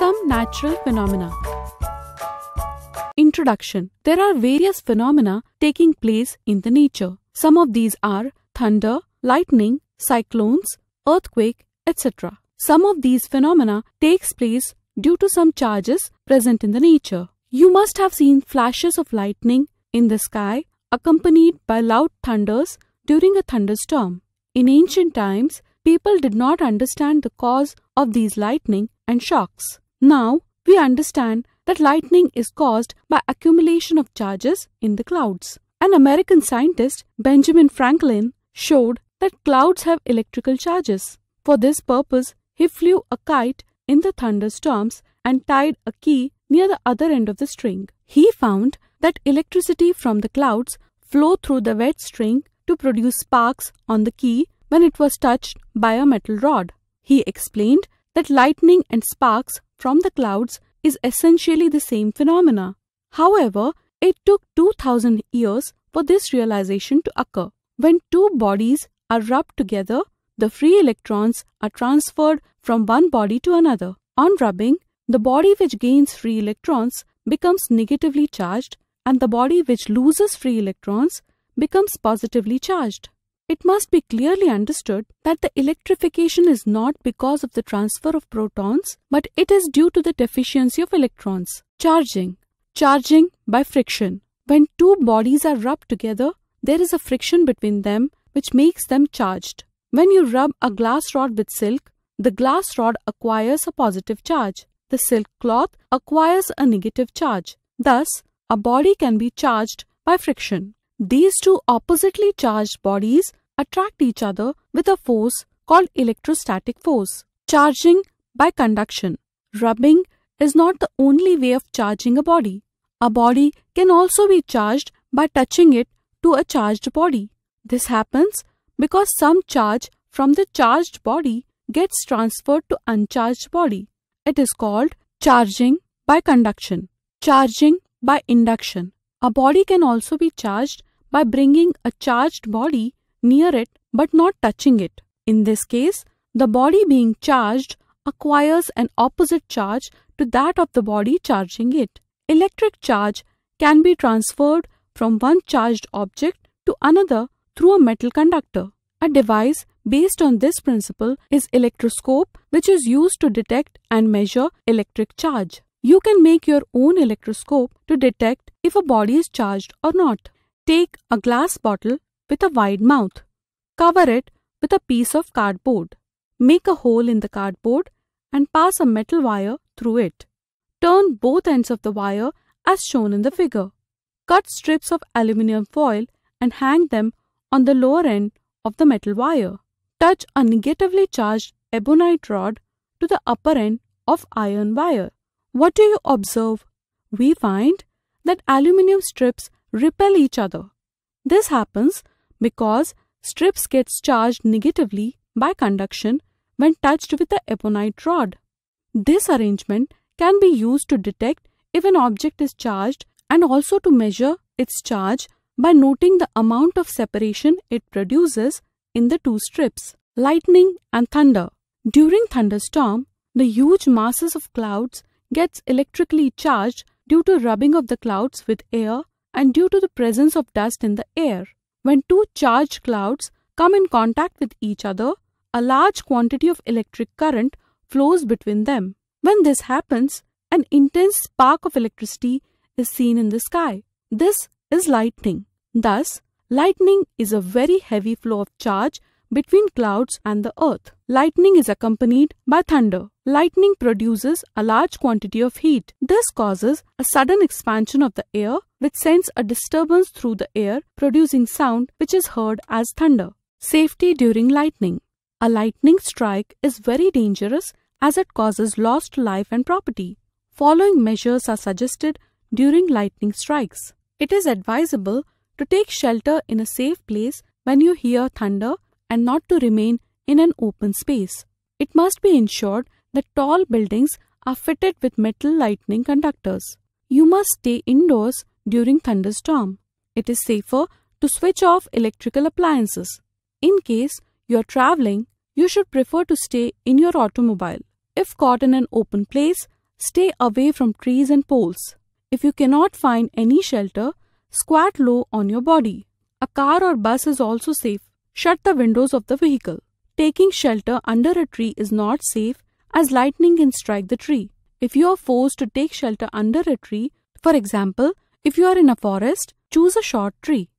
Some natural phenomena. Introduction There are various phenomena taking place in the nature. Some of these are thunder, lightning, cyclones, earthquake, etc. Some of these phenomena takes place due to some charges present in the nature. You must have seen flashes of lightning in the sky accompanied by loud thunders during a thunderstorm. In ancient times, people did not understand the cause of these lightning and shocks. Now we understand that lightning is caused by accumulation of charges in the clouds. An American scientist, Benjamin Franklin, showed that clouds have electrical charges. For this purpose, he flew a kite in the thunderstorms and tied a key near the other end of the string. He found that electricity from the clouds flow through the wet string to produce sparks on the key when it was touched by a metal rod. He explained that lightning and sparks from the clouds is essentially the same phenomena. However, it took 2000 years for this realization to occur. When two bodies are rubbed together, the free electrons are transferred from one body to another. On rubbing, the body which gains free electrons becomes negatively charged and the body which loses free electrons becomes positively charged. It must be clearly understood that the electrification is not because of the transfer of protons, but it is due to the deficiency of electrons. Charging. Charging by friction. When two bodies are rubbed together, there is a friction between them which makes them charged. When you rub a glass rod with silk, the glass rod acquires a positive charge. The silk cloth acquires a negative charge. Thus, a body can be charged by friction. These two oppositely charged bodies attract each other with a force called electrostatic force. Charging by conduction. Rubbing is not the only way of charging a body. A body can also be charged by touching it to a charged body. This happens because some charge from the charged body gets transferred to uncharged body. It is called charging by conduction, charging by induction. A body can also be charged by bringing a charged body near it but not touching it. In this case, the body being charged acquires an opposite charge to that of the body charging it. Electric charge can be transferred from one charged object to another through a metal conductor. A device based on this principle is electroscope which is used to detect and measure electric charge. You can make your own electroscope to detect if a body is charged or not. Take a glass bottle with a wide mouth. Cover it with a piece of cardboard. Make a hole in the cardboard and pass a metal wire through it. Turn both ends of the wire as shown in the figure. Cut strips of aluminium foil and hang them on the lower end of the metal wire. Touch a negatively charged ebonite rod to the upper end of iron wire. What do you observe? We find that aluminium strips repel each other. This happens because strips gets charged negatively by conduction when touched with the eponite rod. This arrangement can be used to detect if an object is charged and also to measure its charge by noting the amount of separation it produces in the two strips. Lightning and thunder. During thunderstorm, the huge masses of clouds gets electrically charged due to rubbing of the clouds with air and due to the presence of dust in the air. When two charged clouds come in contact with each other, a large quantity of electric current flows between them. When this happens, an intense spark of electricity is seen in the sky. This is lightning. Thus, lightning is a very heavy flow of charge between clouds and the earth. Lightning is accompanied by thunder. Lightning produces a large quantity of heat. This causes a sudden expansion of the air which sends a disturbance through the air, producing sound which is heard as thunder. Safety during lightning. A lightning strike is very dangerous as it causes loss to life and property. Following measures are suggested during lightning strikes. It is advisable to take shelter in a safe place when you hear thunder and not to remain in an open space. It must be ensured that tall buildings are fitted with metal lightning conductors. You must stay indoors during thunderstorm. It is safer to switch off electrical appliances. In case you are traveling, you should prefer to stay in your automobile. If caught in an open place, stay away from trees and poles. If you cannot find any shelter, squat low on your body. A car or bus is also safe. Shut the windows of the vehicle. Taking shelter under a tree is not safe as lightning can strike the tree. If you are forced to take shelter under a tree, for example, if you are in a forest, choose a short tree.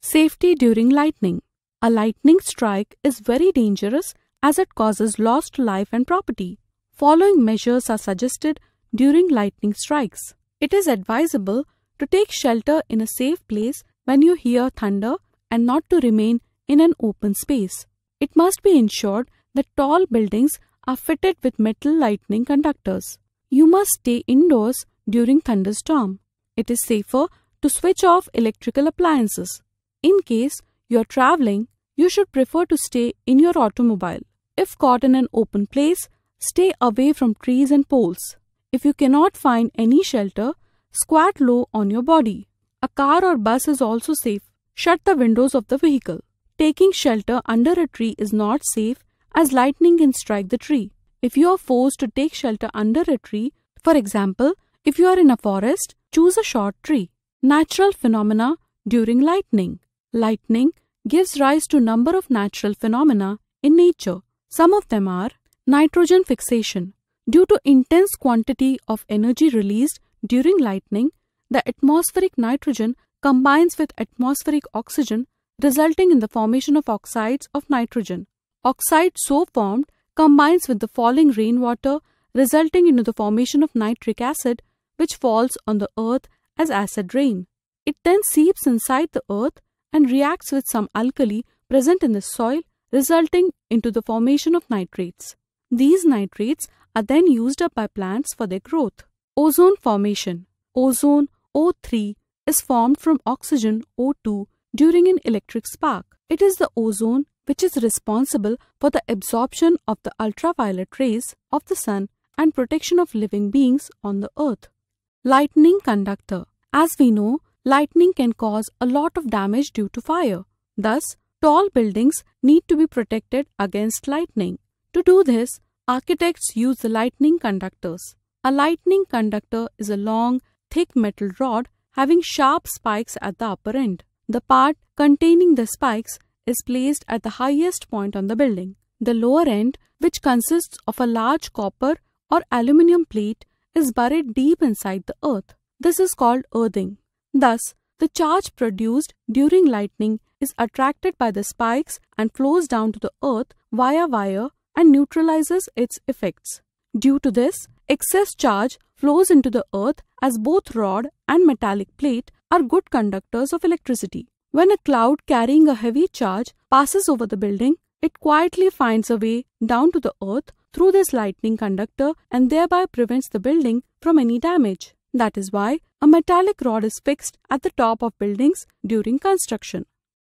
Safety during lightning. A lightning strike is very dangerous as it causes lost life and property. Following measures are suggested during lightning strikes. It is advisable to take shelter in a safe place when you hear thunder and not to remain in an open space. It must be ensured that tall buildings are fitted with metal lightning conductors. You must stay indoors during thunderstorm it is safer to switch off electrical appliances. In case you are traveling, you should prefer to stay in your automobile. If caught in an open place, stay away from trees and poles. If you cannot find any shelter, squat low on your body. A car or bus is also safe. Shut the windows of the vehicle. Taking shelter under a tree is not safe as lightning can strike the tree. If you are forced to take shelter under a tree, for example, if you are in a forest, Choose a short tree. Natural phenomena during lightning. Lightning gives rise to number of natural phenomena in nature. Some of them are nitrogen fixation. Due to intense quantity of energy released during lightning, the atmospheric nitrogen combines with atmospheric oxygen resulting in the formation of oxides of nitrogen. Oxide so formed combines with the falling rainwater resulting into the formation of nitric acid which falls on the earth as acid rain. It then seeps inside the earth and reacts with some alkali present in the soil, resulting into the formation of nitrates. These nitrates are then used up by plants for their growth. Ozone formation. Ozone O3 is formed from oxygen O2 during an electric spark. It is the ozone which is responsible for the absorption of the ultraviolet rays of the sun and protection of living beings on the earth. Lightning conductor. As we know, lightning can cause a lot of damage due to fire. Thus, tall buildings need to be protected against lightning. To do this, architects use the lightning conductors. A lightning conductor is a long, thick metal rod having sharp spikes at the upper end. The part containing the spikes is placed at the highest point on the building. The lower end, which consists of a large copper or aluminium plate, is buried deep inside the earth. This is called earthing. Thus, the charge produced during lightning is attracted by the spikes and flows down to the earth via wire and neutralizes its effects. Due to this, excess charge flows into the earth as both rod and metallic plate are good conductors of electricity. When a cloud carrying a heavy charge passes over the building, it quietly finds a way down to the earth through this lightning conductor and thereby prevents the building from any damage. That is why a metallic rod is fixed at the top of buildings during construction.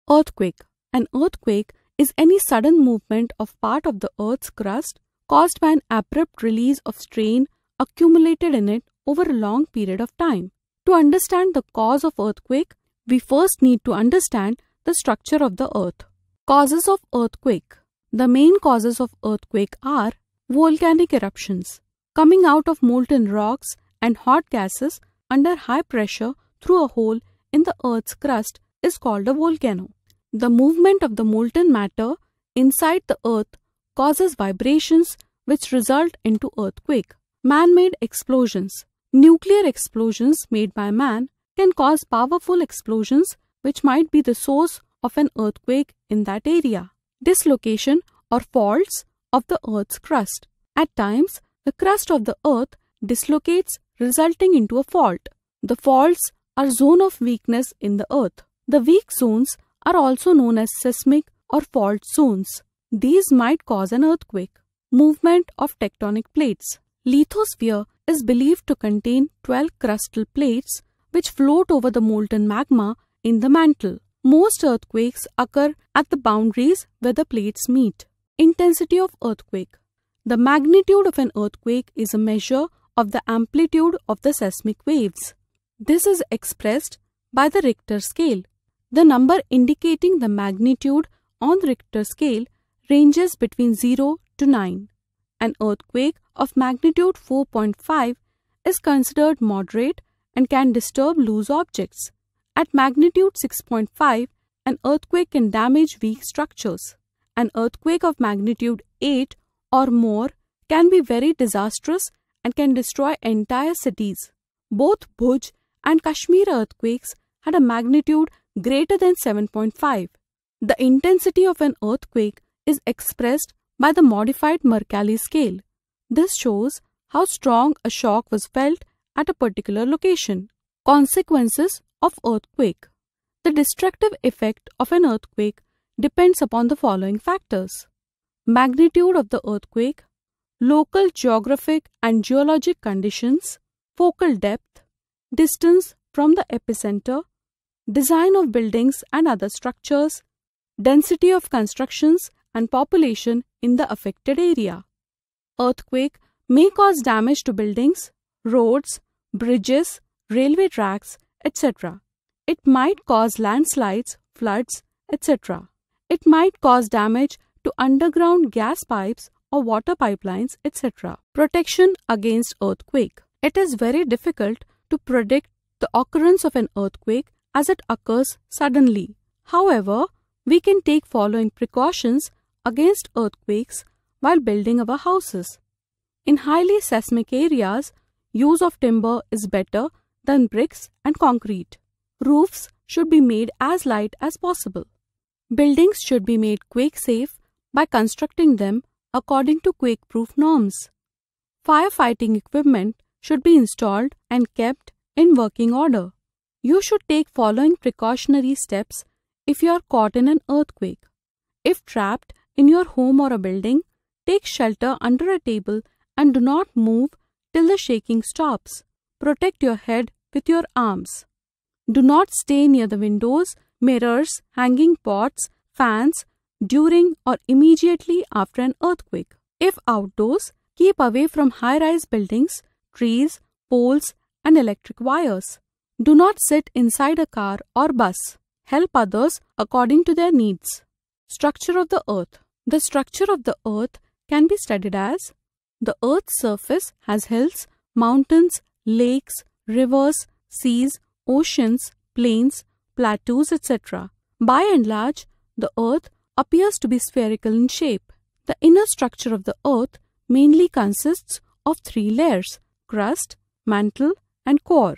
Earthquake An earthquake is any sudden movement of part of the earth's crust caused by an abrupt release of strain accumulated in it over a long period of time. To understand the cause of earthquake, we first need to understand the structure of the earth. Causes of earthquake The main causes of earthquake are Volcanic eruptions coming out of molten rocks and hot gases under high pressure through a hole in the Earth's crust is called a volcano. The movement of the molten matter inside the Earth causes vibrations which result into earthquake. Man-made explosions. Nuclear explosions made by man can cause powerful explosions which might be the source of an earthquake in that area. Dislocation or faults of the Earth's crust. At times, the crust of the Earth dislocates, resulting into a fault. The faults are zone of weakness in the Earth. The weak zones are also known as seismic or fault zones. These might cause an earthquake. Movement of tectonic plates. Lithosphere is believed to contain 12 crustal plates which float over the molten magma in the mantle. Most earthquakes occur at the boundaries where the plates meet. Intensity of earthquake. The magnitude of an earthquake is a measure of the amplitude of the seismic waves. This is expressed by the Richter scale. The number indicating the magnitude on the Richter scale ranges between 0 to 9. An earthquake of magnitude 4.5 is considered moderate and can disturb loose objects. At magnitude 6.5, an earthquake can damage weak structures an earthquake of magnitude 8 or more can be very disastrous and can destroy entire cities. Both Bhuj and Kashmir earthquakes had a magnitude greater than 7.5. The intensity of an earthquake is expressed by the modified Mercalli scale. This shows how strong a shock was felt at a particular location. Consequences of earthquake The destructive effect of an earthquake depends upon the following factors magnitude of the earthquake, local geographic and geologic conditions, focal depth, distance from the epicenter, design of buildings and other structures, density of constructions and population in the affected area. Earthquake may cause damage to buildings, roads, bridges, railway tracks, etc. It might cause landslides, floods, etc. It might cause damage to underground gas pipes or water pipelines, etc. Protection against earthquake. It is very difficult to predict the occurrence of an earthquake as it occurs suddenly. However, we can take following precautions against earthquakes while building our houses. In highly seismic areas, use of timber is better than bricks and concrete. Roofs should be made as light as possible. Buildings should be made quake safe by constructing them according to quake proof norms. Firefighting equipment should be installed and kept in working order. You should take following precautionary steps if you are caught in an earthquake. If trapped in your home or a building, take shelter under a table and do not move till the shaking stops. Protect your head with your arms. Do not stay near the windows mirrors, hanging pots, fans during or immediately after an earthquake. If outdoors, keep away from high rise buildings, trees, poles, and electric wires. Do not sit inside a car or bus. Help others according to their needs. Structure of the earth. The structure of the earth can be studied as the earth's surface has hills, mountains, lakes, rivers, seas, oceans, plains, plateaus, etc. By and large, the Earth appears to be spherical in shape. The inner structure of the Earth mainly consists of three layers crust, mantle, and core.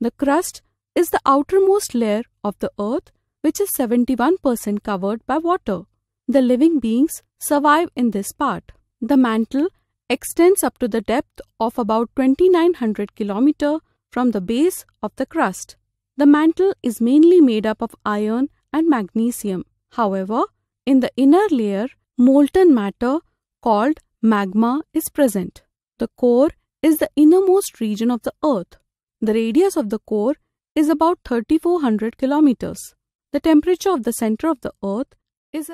The crust is the outermost layer of the Earth, which is 71% covered by water. The living beings survive in this part. The mantle extends up to the depth of about 2900 km from the base of the crust. The mantle is mainly made up of iron and magnesium. However, in the inner layer, molten matter called magma is present. The core is the innermost region of the earth. The radius of the core is about 3400 kilometers. The temperature of the center of the earth is